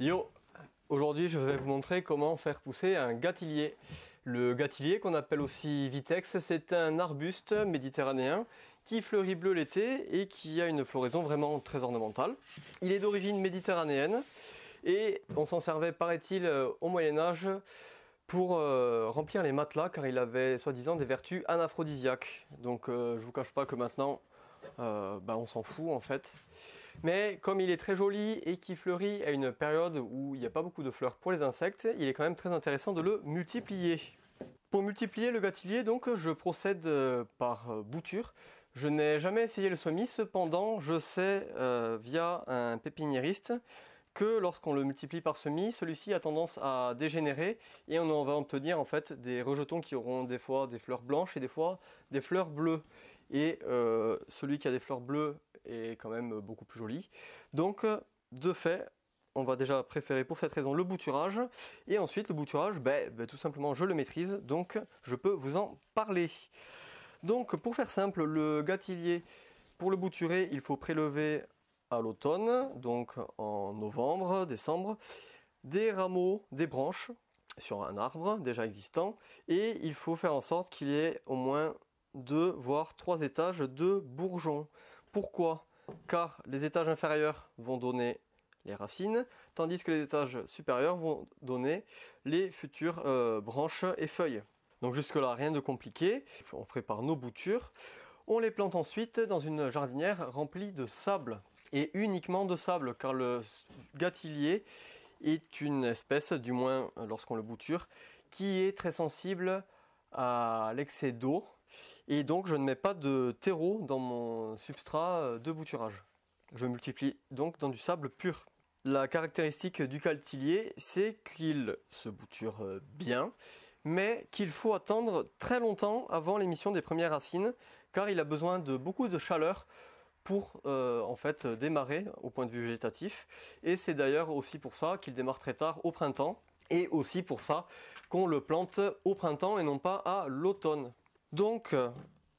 Yo Aujourd'hui, je vais vous montrer comment faire pousser un gâtillier. Le gâtillier, qu'on appelle aussi vitex, c'est un arbuste méditerranéen qui fleurit bleu l'été et qui a une floraison vraiment très ornementale. Il est d'origine méditerranéenne et on s'en servait, paraît-il, euh, au Moyen Âge pour euh, remplir les matelas car il avait soi-disant des vertus anaphrodisiaques. Donc euh, je vous cache pas que maintenant, ben, on s'en fout en fait. Mais comme il est très joli et qui fleurit à une période où il n'y a pas beaucoup de fleurs pour les insectes, il est quand même très intéressant de le multiplier. Pour multiplier le gâtillier, donc, je procède euh, par bouture. Je n'ai jamais essayé le semis, cependant, je sais euh, via un pépiniériste lorsqu'on le multiplie par semi, celui-ci a tendance à dégénérer et on va obtenir en fait des rejetons qui auront des fois des fleurs blanches et des fois des fleurs bleues. Et euh, celui qui a des fleurs bleues est quand même beaucoup plus joli. Donc de fait, on va déjà préférer pour cette raison le bouturage. Et ensuite le bouturage, ben, ben tout simplement je le maîtrise, donc je peux vous en parler. Donc pour faire simple, le gâtillier, pour le bouturer, il faut prélever à l'automne, donc en novembre, décembre, des rameaux, des branches sur un arbre déjà existant, et il faut faire en sorte qu'il y ait au moins deux, voire trois étages de bourgeons. Pourquoi Car les étages inférieurs vont donner les racines, tandis que les étages supérieurs vont donner les futures euh, branches et feuilles. Donc jusque-là, rien de compliqué. On prépare nos boutures. On les plante ensuite dans une jardinière remplie de sable et uniquement de sable, car le gâtillier est une espèce, du moins lorsqu'on le bouture, qui est très sensible à l'excès d'eau. Et donc je ne mets pas de terreau dans mon substrat euh, de bouturage. Je multiplie donc dans du sable pur. La caractéristique du caltilier, c'est qu'il se bouture euh, bien, mais qu'il faut attendre très longtemps avant l'émission des premières racines, car il a besoin de beaucoup de chaleur pour euh, en fait démarrer au point de vue végétatif. Et c'est d'ailleurs aussi pour ça qu'il démarre très tard au printemps et aussi pour ça qu'on le plante au printemps et non pas à l'automne. Donc euh,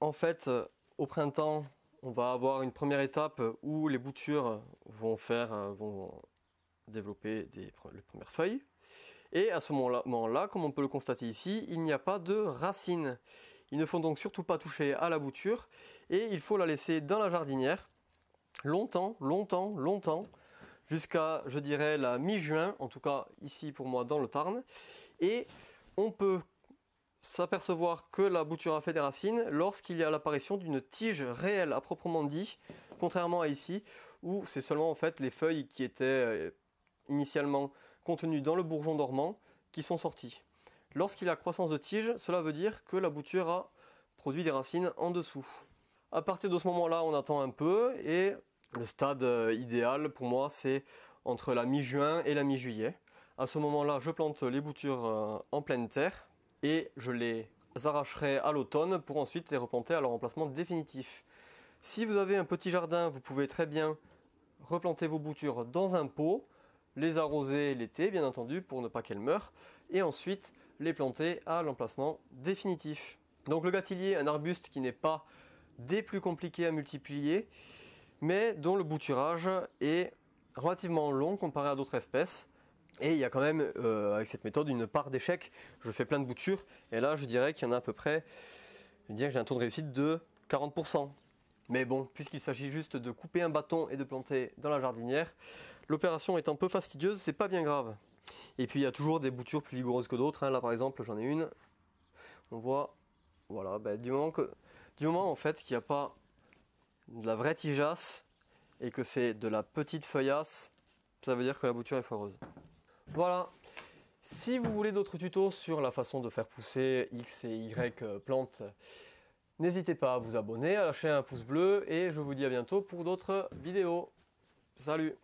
en fait euh, au printemps on va avoir une première étape où les boutures vont faire vont développer des, les premières feuilles. Et à ce moment -là, comme on peut le constater ici, il n'y a pas de racines. Ils ne font donc surtout pas toucher à la bouture et il faut la laisser dans la jardinière longtemps, longtemps, longtemps jusqu'à je dirais la mi-juin, en tout cas ici pour moi dans le Tarn. Et on peut s'apercevoir que la bouture a fait des racines lorsqu'il y a l'apparition d'une tige réelle à proprement dit, contrairement à ici où c'est seulement en fait les feuilles qui étaient euh, initialement contenues dans le bourgeon dormant qui sont sorties. Lorsqu'il y a croissance de tige, cela veut dire que la bouture a produit des racines en dessous. À partir de ce moment-là, on attend un peu et le stade euh, idéal pour moi, c'est entre la mi-juin et la mi-juillet. À ce moment-là, je plante les boutures euh, en pleine terre et je les arracherai à l'automne pour ensuite les replanter à leur emplacement définitif. Si vous avez un petit jardin, vous pouvez très bien replanter vos boutures dans un pot, les arroser l'été bien entendu pour ne pas qu'elles meurent et ensuite les planter à l'emplacement définitif. Donc le est un arbuste qui n'est pas des plus compliqués à multiplier, mais dont le bouturage est relativement long comparé à d'autres espèces. Et il y a quand même, euh, avec cette méthode, une part d'échec. Je fais plein de boutures, et là je dirais qu'il y en a à peu près, je dirais que j'ai un taux de réussite de 40%. Mais bon, puisqu'il s'agit juste de couper un bâton et de planter dans la jardinière, l'opération étant peu fastidieuse, c'est pas bien grave. Et puis il y a toujours des boutures plus vigoureuses que d'autres. Hein. Là par exemple j'en ai une. On voit, voilà, bah, du, moment que, du moment en fait qu'il n'y a pas de la vraie tigeasse et que c'est de la petite feuillasse, ça veut dire que la bouture est foireuse. Voilà. Si vous voulez d'autres tutos sur la façon de faire pousser X et Y euh, plantes, n'hésitez pas à vous abonner, à lâcher un pouce bleu et je vous dis à bientôt pour d'autres vidéos. Salut